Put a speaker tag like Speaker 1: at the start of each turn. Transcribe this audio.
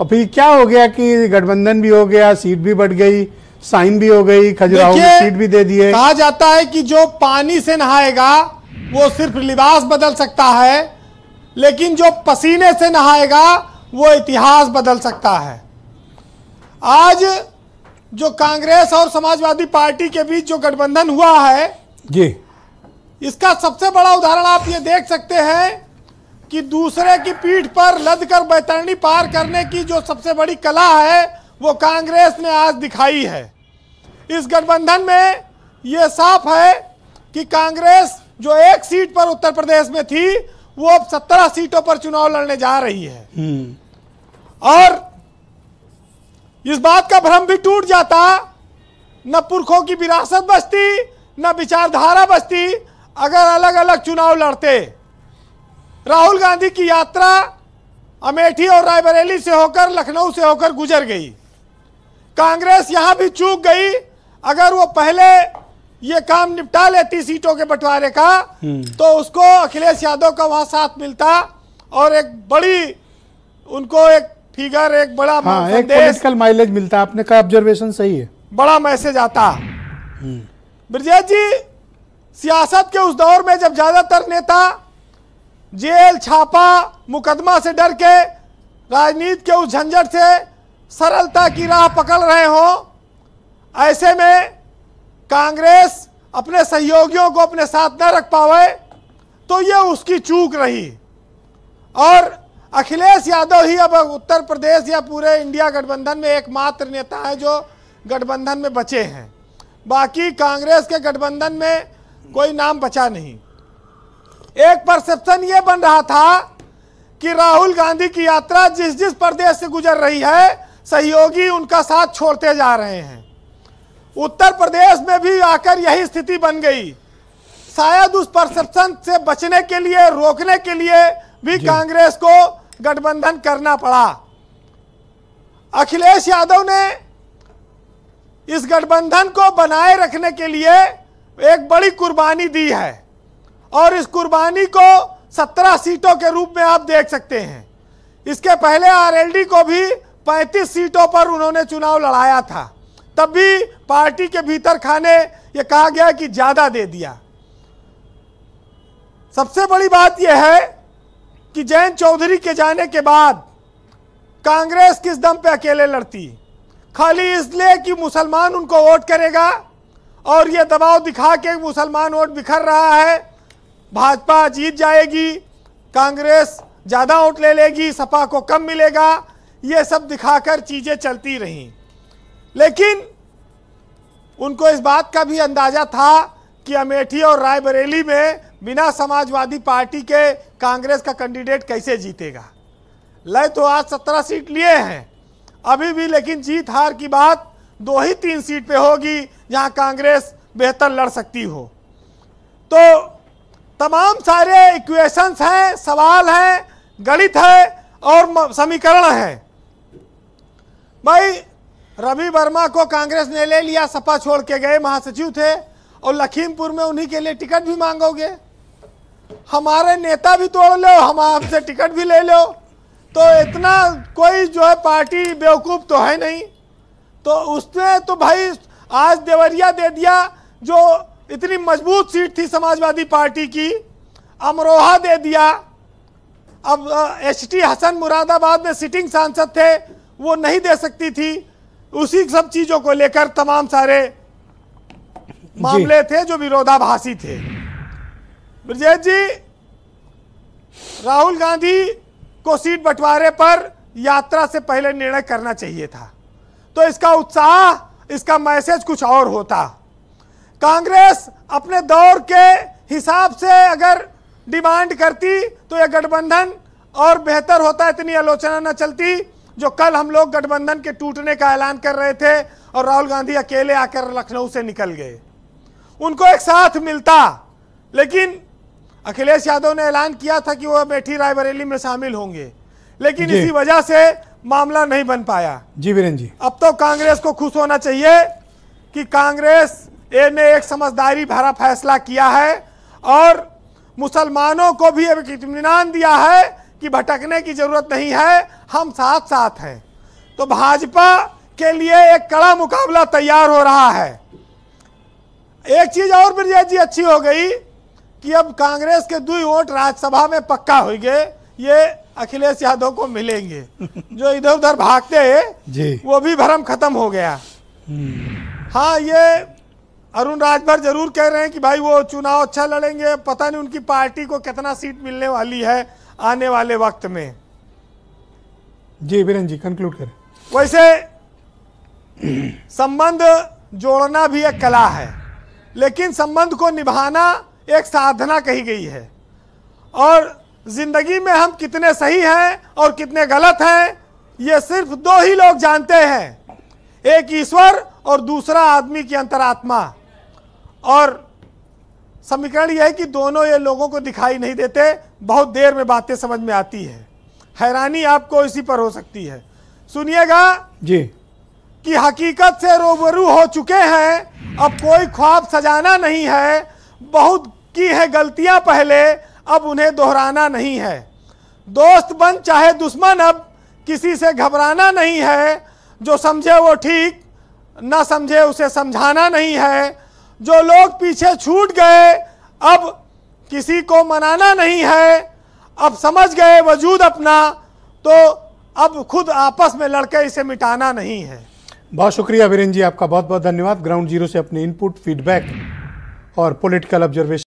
Speaker 1: और फिर क्या हो गया कि गठबंधन भी हो गया सीट भी बढ़ गई साइन भी हो गई खजुराहो में सीट भी दे दिए कहा जाता है कि जो पानी से नहाएगा वो सिर्फ लिबास बदल सकता है लेकिन जो पसीने से नहाएगा वो इतिहास बदल सकता है आज जो कांग्रेस और समाजवादी पार्टी के बीच जो गठबंधन हुआ है जी इसका सबसे बड़ा उदाहरण आप ये देख सकते हैं कि दूसरे की पीठ पर लद कर बैतरणी पार करने की जो सबसे बड़ी कला है वो कांग्रेस ने आज दिखाई है इस गठबंधन में ये साफ है कि कांग्रेस जो एक सीट पर उत्तर प्रदेश में थी वो अब सत्रह सीटों पर चुनाव लड़ने जा रही है हम्म। और इस बात का भ्रम भी टूट जाता न पुरखों की विरासत बचती न विचारधारा बचती अगर अलग अलग चुनाव लड़ते राहुल गांधी की यात्रा अमेठी और रायबरेली से होकर लखनऊ से होकर गुजर गई कांग्रेस यहां भी चूक गई अगर वो पहले ये काम निपटा लेती सीटों के बंटवारे का हम्म। तो उसको अखिलेश यादव का वहां साथ मिलता और एक बड़ी उनको एक फिगर एक बड़ा हाँ, एक पॉलिटिकल माइलेज मिलता आपने कहा ऑब्जर्वेशन सही है बड़ा मैसेज आता हम्म। ब्रजेश जी सियासत के उस दौर में जब ज्यादातर नेता जेल छापा मुकदमा से डर के राजनीति के उस झंझट से सरलता की राह पकड़ रहे हों ऐसे में कांग्रेस अपने सहयोगियों को अपने साथ न रख पावे तो ये उसकी चूक रही और अखिलेश यादव ही अब उत्तर प्रदेश या पूरे इंडिया गठबंधन में एकमात्र नेता है जो गठबंधन में बचे हैं बाकी कांग्रेस के गठबंधन में कोई नाम बचा नहीं एक परसेप्शन ये बन रहा था कि राहुल गांधी की यात्रा जिस जिस प्रदेश से गुजर रही है सहयोगी उनका साथ छोड़ते जा रहे हैं उत्तर प्रदेश में भी आकर यही स्थिति बन गई शायद उस परसेप्शन से बचने के लिए रोकने के लिए भी कांग्रेस को गठबंधन करना पड़ा अखिलेश यादव ने इस गठबंधन को बनाए रखने के लिए एक बड़ी कुर्बानी दी है और इस कुर्बानी को सत्रह सीटों के रूप में आप देख सकते हैं इसके पहले आरएलडी को भी पैंतीस सीटों पर उन्होंने चुनाव लड़ाया था तब भी पार्टी के भीतर खाने ये कहा गया कि ज़्यादा दे दिया सबसे बड़ी बात यह है कि जयंत चौधरी के जाने के बाद कांग्रेस किस दम पे अकेले लड़ती खाली इसलिए कि मुसलमान उनको वोट करेगा और यह दबाव दिखा के मुसलमान वोट बिखर रहा है भाजपा जीत जाएगी कांग्रेस ज़्यादा वोट ले लेगी सपा को कम मिलेगा ये सब दिखाकर चीज़ें चलती रहीं लेकिन उनको इस बात का भी अंदाज़ा था कि अमेठी और रायबरेली में बिना समाजवादी पार्टी के कांग्रेस का कैंडिडेट कैसे जीतेगा लय तो आज सत्रह सीट लिए हैं अभी भी लेकिन जीत हार की बात दो ही तीन सीट पे होगी जहां कांग्रेस बेहतर लड़ सकती हो तो तमाम सारे इक्वेशंस हैं सवाल हैं गणित है और समीकरण है भाई रवि वर्मा को कांग्रेस ने ले लिया सपा छोड़ के गए महासचिव थे और लखीमपुर में उन्हीं के लिए टिकट भी मांगोगे हमारे नेता भी तोड़ लो हम आपसे टिकट भी ले लो तो इतना कोई जो है पार्टी बेवकूफ़ तो है नहीं तो उसने तो भाई आज देवरिया दे दिया जो इतनी मजबूत सीट थी समाजवादी पार्टी की अमरोहा दे दिया अब एच टी हसन मुरादाबाद में सिटिंग सांसद थे वो नहीं दे सकती थी उसी सब चीज़ों को लेकर तमाम सारे मामले थे जो विरोधाभासी थे ब्रजेश जी राहुल गांधी को सीट बंटवारे पर यात्रा से पहले निर्णय करना चाहिए था तो इसका उत्साह इसका मैसेज कुछ और होता कांग्रेस अपने दौर के हिसाब से अगर डिमांड करती तो यह गठबंधन और बेहतर होता इतनी आलोचना न चलती जो कल हम लोग गठबंधन के टूटने का ऐलान कर रहे थे और राहुल गांधी अकेले आकर लखनऊ से निकल गए उनको एक साथ मिलता लेकिन अखिलेश यादव ने ऐलान किया था कि वह बैठी रायबरेली में शामिल होंगे लेकिन इसी वजह से मामला नहीं बन पाया जी वीरेन जी अब तो कांग्रेस को खुश होना चाहिए कि कांग्रेस ने एक समझदारी भरा फैसला किया है और मुसलमानों को भी एक इतमान दिया है कि भटकने की ज़रूरत नहीं है हम साथ साथ हैं तो भाजपा के लिए एक कड़ा मुकाबला तैयार हो रहा है एक चीज़ और ब्रजय जी अच्छी हो गई कि अब कांग्रेस के दुई वोट राज्यसभा में पक्का हो गए ये अखिलेश यादव को मिलेंगे जो इधर उधर भागते हैं वो भी भरम खत्म हो गया हम्म। हाँ ये अरुण राजभर जरूर कह रहे हैं कि भाई वो चुनाव अच्छा लड़ेंगे पता नहीं उनकी पार्टी को कितना सीट मिलने वाली है आने वाले वक्त में जी बिरन जी कंक्लूड करें वैसे संबंध जोड़ना भी एक कला है लेकिन संबंध को निभाना एक साधना कही गई है और जिंदगी में हम कितने सही हैं और कितने गलत हैं ये सिर्फ दो ही लोग जानते हैं एक ईश्वर और दूसरा आदमी की अंतरात्मा और समीकरण यह है कि दोनों ये लोगों को दिखाई नहीं देते बहुत देर में बातें समझ में आती है हैरानी आपको इसी पर हो सकती है सुनिएगा जी कि हकीकत से रूबरू हो चुके हैं अब कोई ख्वाब सजाना नहीं है बहुत की है गलतियां पहले अब उन्हें दोहराना नहीं है दोस्त बन चाहे दुश्मन अब किसी से घबराना नहीं है जो समझे वो ठीक ना समझे उसे समझाना नहीं है जो लोग पीछे छूट गए अब किसी को मनाना नहीं है अब समझ गए वजूद अपना तो अब खुद आपस में लड़के इसे मिटाना नहीं है बहुत शुक्रिया वीरेन जी आपका बहुत बहुत धन्यवाद ग्राउंड जीरो से अपने इनपुट फीडबैक और पॉलिटिकल ऑब्जर्वेशन